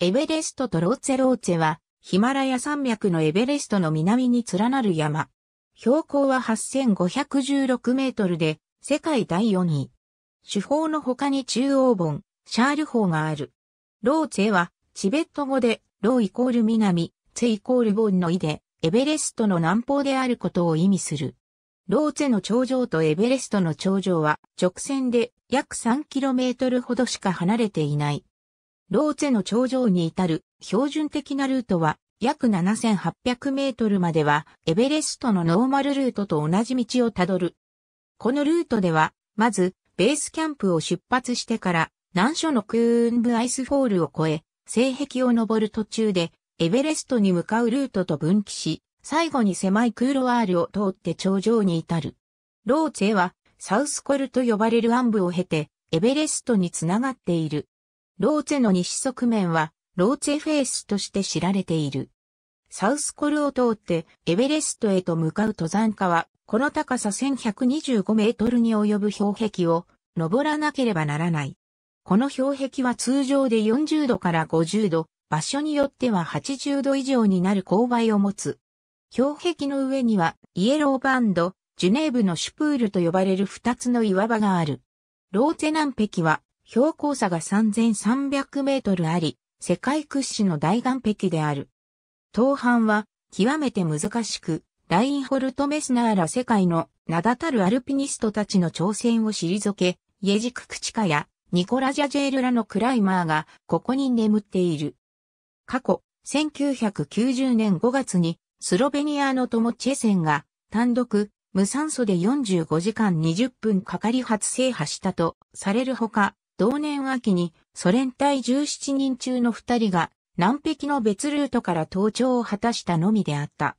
エベレストとローツェローツェは、ヒマラヤ山脈のエベレストの南に連なる山。標高は8516メートルで、世界第4位。手法の他に中央本、シャール法がある。ローツェは、チベット語で、ローイコール南、ツェイコールボンの意で、エベレストの南方であることを意味する。ローツェの頂上とエベレストの頂上は、直線で約 3km ほどしか離れていない。ローツェの頂上に至る標準的なルートは約7800メートルまではエベレストのノーマルルートと同じ道をたどる。このルートでは、まず、ベースキャンプを出発してから難所のクーンブアイスフォールを越え、西壁を登る途中でエベレストに向かうルートと分岐し、最後に狭いクーロワールを通って頂上に至る。ローツェはサウスコルと呼ばれる暗部を経てエベレストにつながっている。ローツェの西側面は、ローツェフェースとして知られている。サウスコルを通ってエベレストへと向かう登山家は、この高さ1125メートルに及ぶ氷壁を登らなければならない。この氷壁は通常で40度から50度、場所によっては80度以上になる勾配を持つ。氷壁の上にはイエローバンド、ジュネーブのシュプールと呼ばれる二つの岩場がある。ローツェ南壁は標高差が3300メートルあり、世界屈指の大岩壁である。東半は極めて難しく、ラインホルト・メスナーら世界の名だたるアルピニストたちの挑戦を退け、イエジク・クチカやニコラ・ジャジェールらのクライマーがここに眠っている。過去、1990年5月にスロベニアのトモチェセンが単独無酸素で45時間20分かかり発生破したとされるほか、同年秋にソ連隊17人中の2人が南壁の別ルートから登頂を果たしたのみであった。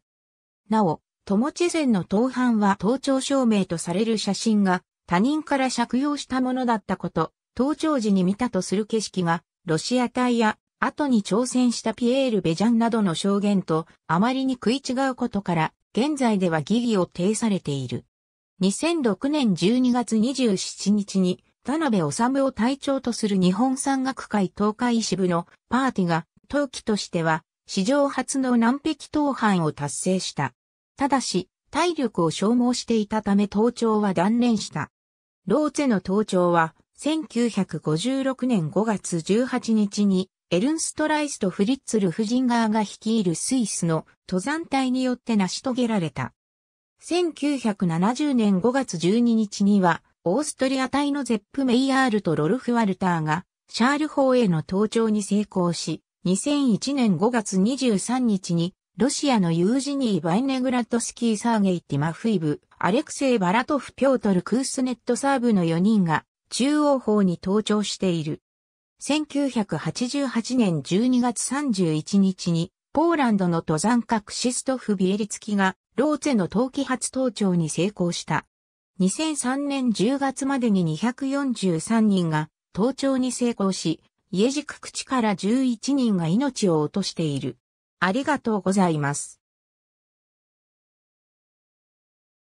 なお、友知前の当犯は登頂証明とされる写真が他人から借用したものだったこと、登頂時に見たとする景色が、ロシア隊や後に挑戦したピエール・ベジャンなどの証言とあまりに食い違うことから、現在では疑義を呈されている。2006年12月27日に田辺治を隊長とする日本山岳会東海支部のパーティが、当期としては、史上初の南壁東藩を達成した。ただし、体力を消耗していたため登頂は断念した。ローツェの登頂は、1956年5月18日に、エルンストライスとフリッツ・ル夫人側が率いるスイスの登山隊によって成し遂げられた。1970年5月12日には、オーストリア隊のゼップ・メイヤールとロルフ・ワルターが、シャール法への登頂に成功し、2001年5月23日に、ロシアのユージニー・バイネグラッスキー・サーゲイ・ティマフイブ、アレクセイ・バラトフ・ピョートル・クースネット・サーブの4人が、中央法に登頂している。1988年12月31日に、ポーランドの登山家クシストフ・ビエリツキが、ローツェの冬季初登頂に成功した。2003年10月までに243人が登頂に成功し、家軸口から11人が命を落としている。ありがとうございます。